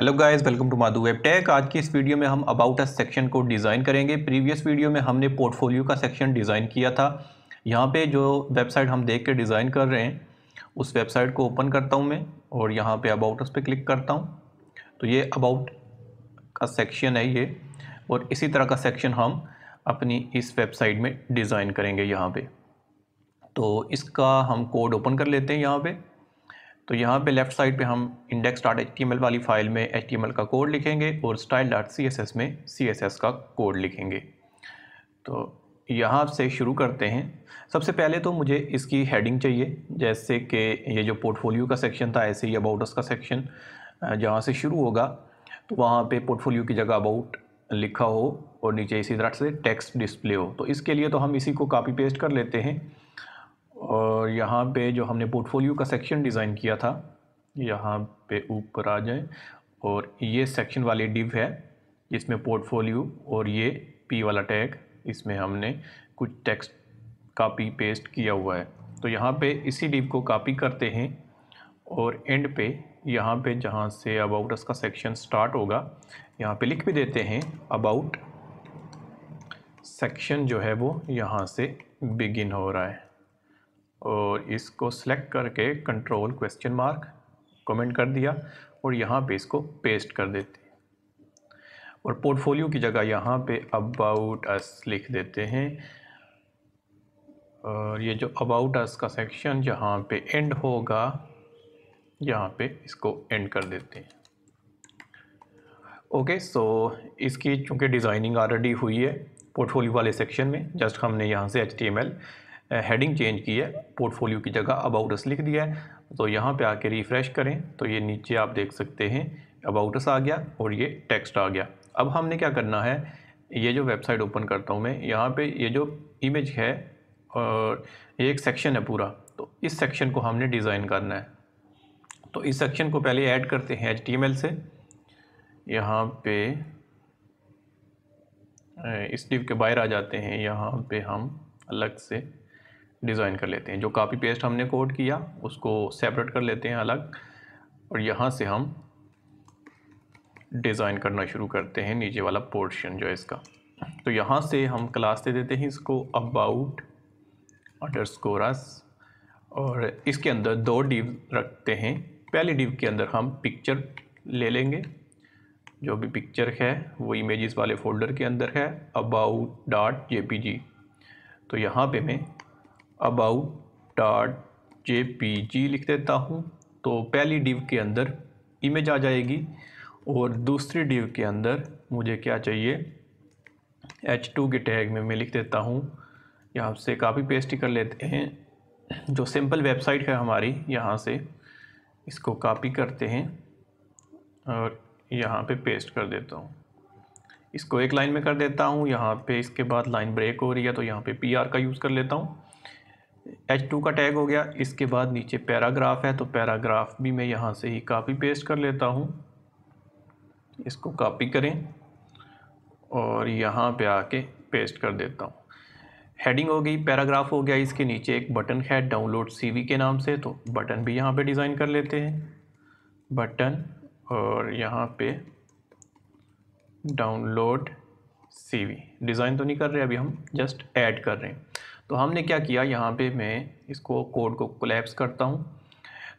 hello guys welcome to Madhu web tech आज की इस वीडियो में हम अबाउट अ सेक्शन को डिज़ाइन करेंगे प्रीवियस वीडियो में हमने पोर्टफोलियो का सेक्शन डिज़ाइन किया था यहाँ पे जो वेबसाइट हम देख के डिज़ाइन कर रहे हैं उस वेबसाइट को ओपन करता हूँ मैं और यहाँ पे अबाउट अस पे क्लिक करता हूँ तो ये अबाउट का सेक्शन है ये और इसी तरह का सेक्शन हम अपनी इस वेबसाइट में डिज़ाइन करेंगे यहाँ पर तो इसका हम कोड ओपन कर लेते हैं यहाँ पर तो यहाँ पे लेफ्ट साइड पे हम इंडेक्स डॉट एच वाली फ़ाइल में एच का कोड लिखेंगे और स्टाइल डॉट सी में सी का कोड लिखेंगे तो यहाँ से शुरू करते हैं सबसे पहले तो मुझे इसकी हेडिंग चाहिए जैसे कि ये जो पोर्टफोलियो का सेक्शन था ऐसे ही अबाउटस का सेक्शन जहाँ से शुरू होगा तो वहाँ पे पोर्टफोलियो की जगह अबाउट लिखा हो और नीचे इसी तरह से टेक्स्ट डिस्प्ले हो तो इसके लिए तो हम इसी को कॉपी पेस्ट कर लेते हैं और यहाँ पे जो हमने पोर्टफोलियो का सेक्शन डिज़ाइन किया था यहाँ पे ऊपर आ जाए और ये सेक्शन वाले डिव है जिसमें पोर्टफोलियो और ये पी वाला टैग इसमें हमने कुछ टेक्स्ट कापी पेस्ट किया हुआ है तो यहाँ पे इसी डिव को कापी करते हैं और एंड पे यहाँ पे जहाँ से अबाउट अस का सेक्शन स्टार्ट होगा यहाँ पे लिख भी देते हैं अबाउट सेक्शन जो है वो यहाँ से बिगिन हो रहा है और इसको सेलेक्ट करके कंट्रोल क्वेश्चन मार्क कमेंट कर दिया और यहाँ पे इसको पेस्ट कर देते हैं और पोर्टफोलियो की जगह यहाँ पे अबाउट अस लिख देते हैं और ये जो अबाउट अस का सेक्शन जहाँ पे एंड होगा यहाँ पे इसको एंड कर देते हैं ओके सो इसकी चूँकि डिज़ाइनिंग ऑलरेडी हुई है पोर्टफोलियो वाले सेक्शन में जस्ट हमने यहाँ से एच हेडिंग चेंज की है पोर्टफोलियो की जगह अबाउट अस लिख दिया है तो यहाँ पे आके रिफ़्रेश करें तो ये नीचे आप देख सकते हैं अबाउट अस आ गया और ये टेक्स्ट आ गया अब हमने क्या करना है ये जो वेबसाइट ओपन करता हूँ मैं यहाँ पे ये जो इमेज है और ये एक सेक्शन है पूरा तो इस सेक्शन को हमने डिज़ाइन करना है तो इस सेक्शन को पहले ऐड करते हैं एच से यहाँ पे इस डिव के बाहर आ जाते हैं यहाँ पे हम अलग से डिज़ाइन कर लेते हैं जो कापी पेस्ट हमने कोड किया उसको सेपरेट कर लेते हैं अलग और यहाँ से हम डिज़ाइन करना शुरू करते हैं नीचे वाला पोर्शन जो है इसका तो यहाँ से हम क्लास दे देते हैं इसको अबाउट अंडर स्कोरस और इसके अंदर दो डिव रखते हैं पहले डिव के अंदर हम पिक्चर ले लेंगे जो भी पिक्चर है वो इमेजेस वाले फोल्डर के अंदर है अबाउट डॉट जे तो यहाँ पे मैं about dot J P G लिख देता हूँ तो पहली डिव के अंदर इमेज आ जाएगी और दूसरी डिव के अंदर मुझे क्या चाहिए एच टू के टैग में मैं लिख देता हूँ यहाँ से कापी पेस्ट कर लेते हैं जो सिंपल वेबसाइट है हमारी यहाँ से इसको कापी करते हैं और यहाँ पे पेस्ट कर देता हूँ इसको एक लाइन में कर देता हूँ यहाँ पे इसके बाद लाइन ब्रेक हो रही है तो यहाँ पे पी आर का यूज़ कर लेता हूँ एच टू का टैग हो गया इसके बाद नीचे पैराग्राफ है तो पैराग्राफ भी मैं यहाँ से ही कापी पेस्ट कर लेता हूँ इसको कापी करें और यहाँ पे आके पेस्ट कर देता हूँ हेडिंग हो गई पैराग्राफ हो गया इसके नीचे एक बटन है डाउनलोड सीवी के नाम से तो बटन भी यहाँ पे डिज़ाइन कर लेते हैं बटन और यहाँ पे डाउनलोड सीवी डिज़ाइन तो नहीं कर रहे अभी हम जस्ट ऐड कर रहे हैं तो हमने क्या किया यहाँ पे मैं इसको कोड को कोलेप्स करता हूँ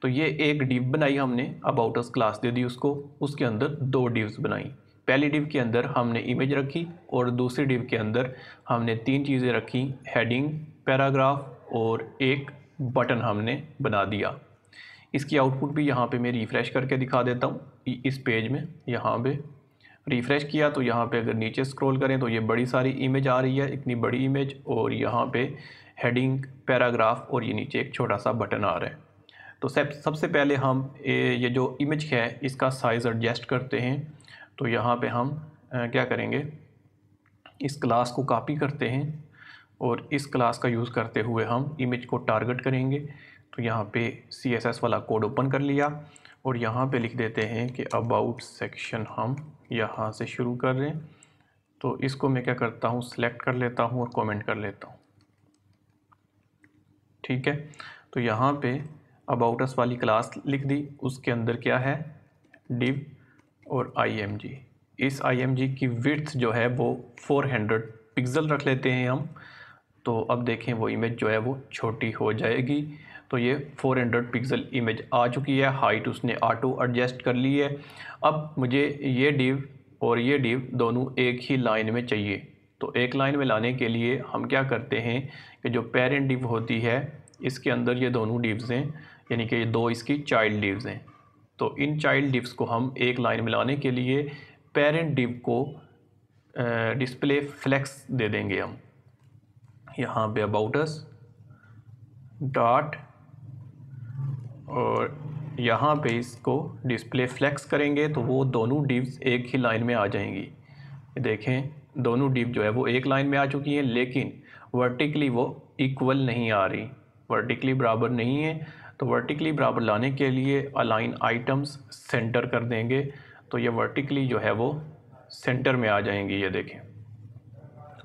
तो ये एक डिव बनाई हमने अबाउटस क्लास दे दी उसको उसके अंदर दो डिव्स बनाई पहली डिव के अंदर हमने इमेज रखी और दूसरी डिव के अंदर हमने तीन चीज़ें रखी हेडिंग पैराग्राफ और एक बटन हमने बना दिया इसकी आउटपुट भी यहाँ पे मैं रिफ़्रेश करके दिखा देता हूँ इस पेज में यहाँ पे रिफ़्रेश किया तो यहाँ पे अगर नीचे स्क्रॉल करें तो ये बड़ी सारी इमेज आ रही है इतनी बड़ी इमेज और यहाँ पे हेडिंग पैराग्राफ और ये नीचे एक छोटा सा बटन आ रहा है तो सब सबसे पहले हम ये जो इमेज है इसका साइज़ एडजस्ट करते हैं तो यहाँ पे हम क्या करेंगे इस क्लास को कॉपी करते हैं और इस क्लास का यूज़ करते हुए हम इमेज को टारगेट करेंगे तो यहाँ पर सी वाला कोड ओपन कर लिया और यहाँ पे लिख देते हैं कि अबाउट सेक्शन हम यहाँ से शुरू कर रहे हैं तो इसको मैं क्या करता हूँ सिलेक्ट कर लेता हूँ और कमेंट कर लेता हूँ ठीक है तो यहाँ पे अबाउट अस वाली क्लास लिख दी उसके अंदर क्या है डिव और आईएमजी इस आईएमजी की विड्थ जो है वो 400 पिक्जल रख लेते हैं हम तो अब देखें वो इमेज जो है वो छोटी हो जाएगी तो ये 400 पिक्सल इमेज आ चुकी है हाइट उसने ऑटो एडजस्ट कर ली है अब मुझे ये डिव और ये डिव दोनों एक ही लाइन में चाहिए तो एक लाइन में लाने के लिए हम क्या करते हैं कि जो पेरेंट डिव होती है इसके अंदर ये दोनों डिव्स हैं यानी कि ये दो इसकी चाइल्ड डिव्स हैं तो इन चाइल्ड डिव्स को हम एक लाइन में लाने के लिए पेरेंट डिव को डिस्प्ले फ्लैक्स दे देंगे हम यहाँ पे अबाउटस डॉट और यहाँ पे इसको डिस्प्ले फ्लेक्स करेंगे तो वो दोनों डिप्स एक ही लाइन में आ जाएंगी देखें दोनों डिप जो है वो एक लाइन में आ चुकी हैं लेकिन वर्टिकली वो इक्वल नहीं आ रही वर्टिकली बराबर नहीं है तो वर्टिकली बराबर लाने के लिए अलाइन आइटम्स सेंटर कर देंगे तो ये वर्टिकली जो है वो सेंटर में आ जाएंगी ये देखें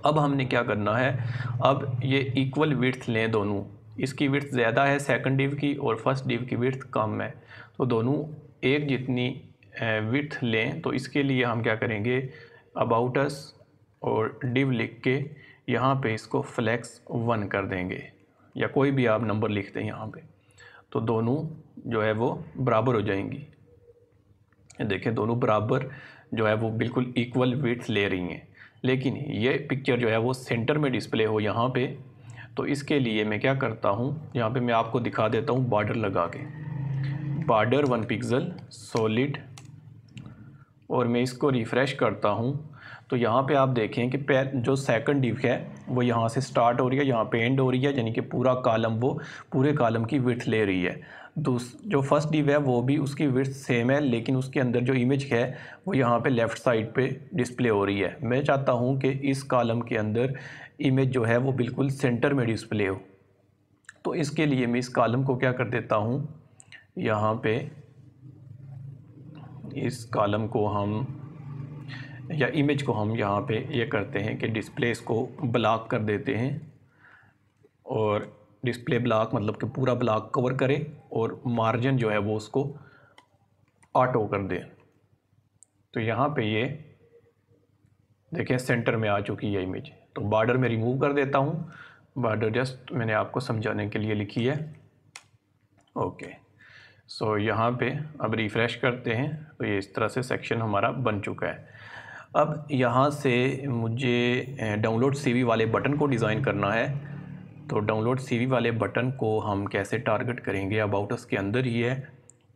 अब हमने क्या करना है अब ये इक्वल विड्थ लें दोनों इसकी विर्थ ज़्यादा है सेकंड डिव की और फर्स्ट डिव की विर्थ कम है तो दोनों एक जितनी विर्थ लें तो इसके लिए हम क्या करेंगे अबाउटस और डिव लिख के यहाँ पे इसको फ्लैक्स वन कर देंगे या कोई भी आप नंबर लिख दें यहाँ पे तो दोनों जो है वो बराबर हो जाएंगी देखें दोनों बराबर जो है वो बिल्कुल इक्वल विर्थ ले रही हैं लेकिन ये पिक्चर जो है वो सेंटर में डिस्प्ले हो यहाँ पे तो इसके लिए मैं क्या करता हूँ यहाँ पे मैं आपको दिखा देता हूँ बॉर्डर लगा के बॉर्डर वन पिक्सल सॉलिड और मैं इसको रिफ़्रेश करता हूँ तो यहाँ पे आप देखें कि जो सेकंड डिव है वो यहाँ से स्टार्ट हो रही है यहाँ पे एंड हो रही है यानी कि पूरा कॉलम वो पूरे कालम की विथ ले रही है जो फर्स्ट डिव है वो भी उसकी विर्थ सेम है लेकिन उसके अंदर जो इमेज है वो यहाँ पे लेफ़्ट साइड पे डिस्प्ले हो रही है मैं चाहता हूँ कि इस कॉलम के अंदर इमेज जो है वो बिल्कुल सेंटर में डिस्प्ले हो तो इसके लिए मैं इस कॉलम को क्या कर देता हूँ यहाँ पे इस कॉलम को हम या इमेज को हम यहाँ पे ये करते हैं कि डिस्प्ले इसको ब्लॉक कर देते हैं और डिस्प्ले ब्लॉक मतलब कि पूरा ब्लॉक कवर करे और मार्जिन जो है वो उसको ऑटो कर दे तो यहाँ पे ये देखें सेंटर में आ चुकी है इमेज तो बॉर्डर में रिमूव कर देता हूँ बॉर्डर जस्ट मैंने आपको समझाने के लिए लिखी है ओके सो so, यहाँ पे अब रिफ़्रेश करते हैं तो ये इस तरह से सेक्शन हमारा बन चुका है अब यहाँ से मुझे डाउनलोड सीवी वाले बटन को डिज़ाइन करना है तो डाउनलोड सीवी वाले बटन को हम कैसे टारगेट करेंगे अबाउटस के अंदर ही है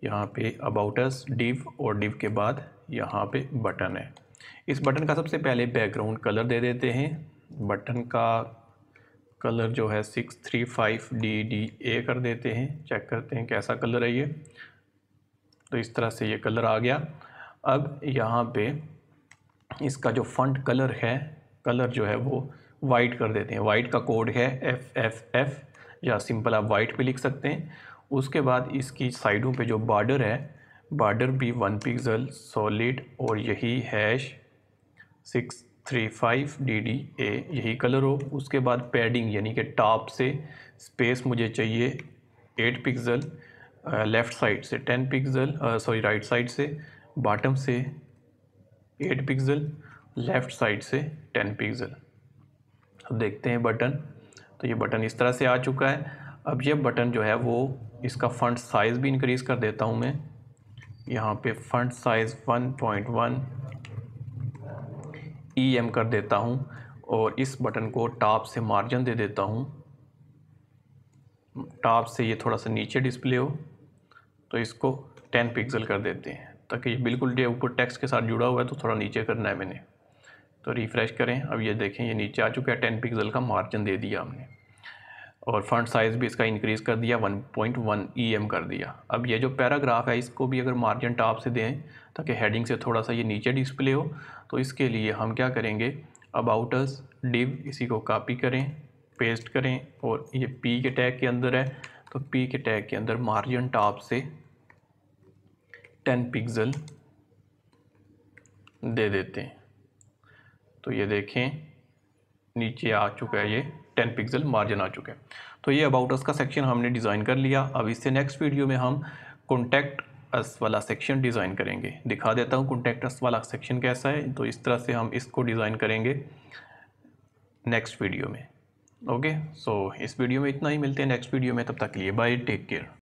यहाँ पे अबाउटस डिव और डिव के बाद यहाँ पे बटन है इस बटन का सबसे पहले बैकग्राउंड कलर दे देते हैं बटन का कलर जो है six three five D D A कर देते हैं चेक करते हैं कैसा कलर है ये तो इस तरह से ये कलर आ गया अब यहाँ पे इसका जो फंट कलर है कलर जो है वो वाइट कर देते हैं वाइट का कोड है एफ एफ एफ या सिंपल आप वाइट पे लिख सकते हैं उसके बाद इसकी साइडों पे जो बॉर्डर है बॉर्डर भी वन पिक्सल सॉलिड और यही hash six three five D D A यही कलर हो उसके बाद पैडिंग यानी कि टॉप से स्पेस मुझे चाहिए एट पिक्सल लेफ़्ट साइड से ten pixel sorry right side से बॉटम से एट पिक्सल लेफ़्ट साइड से टेन पिक्सल अब देखते हैं बटन तो ये बटन इस तरह से आ चुका है अब ये बटन जो है वो इसका फ़ंड साइज़ भी इंक्रीज़ कर देता हूँ मैं यहाँ पे फ़ंड साइज़ 1.1 ईएम e कर देता हूँ और इस बटन को टॉप से मार्जिन दे देता हूँ टॉप से ये थोड़ा सा नीचे डिस्प्ले हो तो इसको 10 पिक्सल कर देते हैं ताकि ये बिल्कुल डे ऊपर टेक्स्ट के साथ जुड़ा हुआ है तो थोड़ा नीचे करना है मैंने तो रिफ़्रेश करें अब ये देखें ये नीचे आ चुका है टेन पिक्सल का मार्जिन दे दिया हमने और फंड साइज़ भी इसका इंक्रीज़ कर दिया 1.1 पॉइंट e कर दिया अब ये जो पैराग्राफ है इसको भी अगर मार्जिन टॉप से दें ताकि हेडिंग से थोड़ा सा ये नीचे डिस्प्ले हो तो इसके लिए हम क्या करेंगे अबाउटस डिव इसी को कॉपी करें पेस्ट करें और ये पी के टैग के अंदर है तो पी के टैग के अंदर मार्जिन टॉप से टेन पिक्सल दे देते हैं तो ये देखें नीचे आ चुका है ये 10 पिक्सल मार्जिन आ चुका है तो ये अबाउट अस का सेक्शन हमने डिज़ाइन कर लिया अब इससे नेक्स्ट वीडियो में हम कॉन्टैक्ट अस वाला सेक्शन डिज़ाइन करेंगे दिखा देता हूँ कॉन्टैक्ट अस वाला सेक्शन कैसा है तो इस तरह से हम इसको डिज़ाइन करेंगे नेक्स्ट वीडियो में ओके सो so, इस वीडियो में इतना ही मिलते हैं नेक्स्ट वीडियो में तब तक के लिए बाय टेक केयर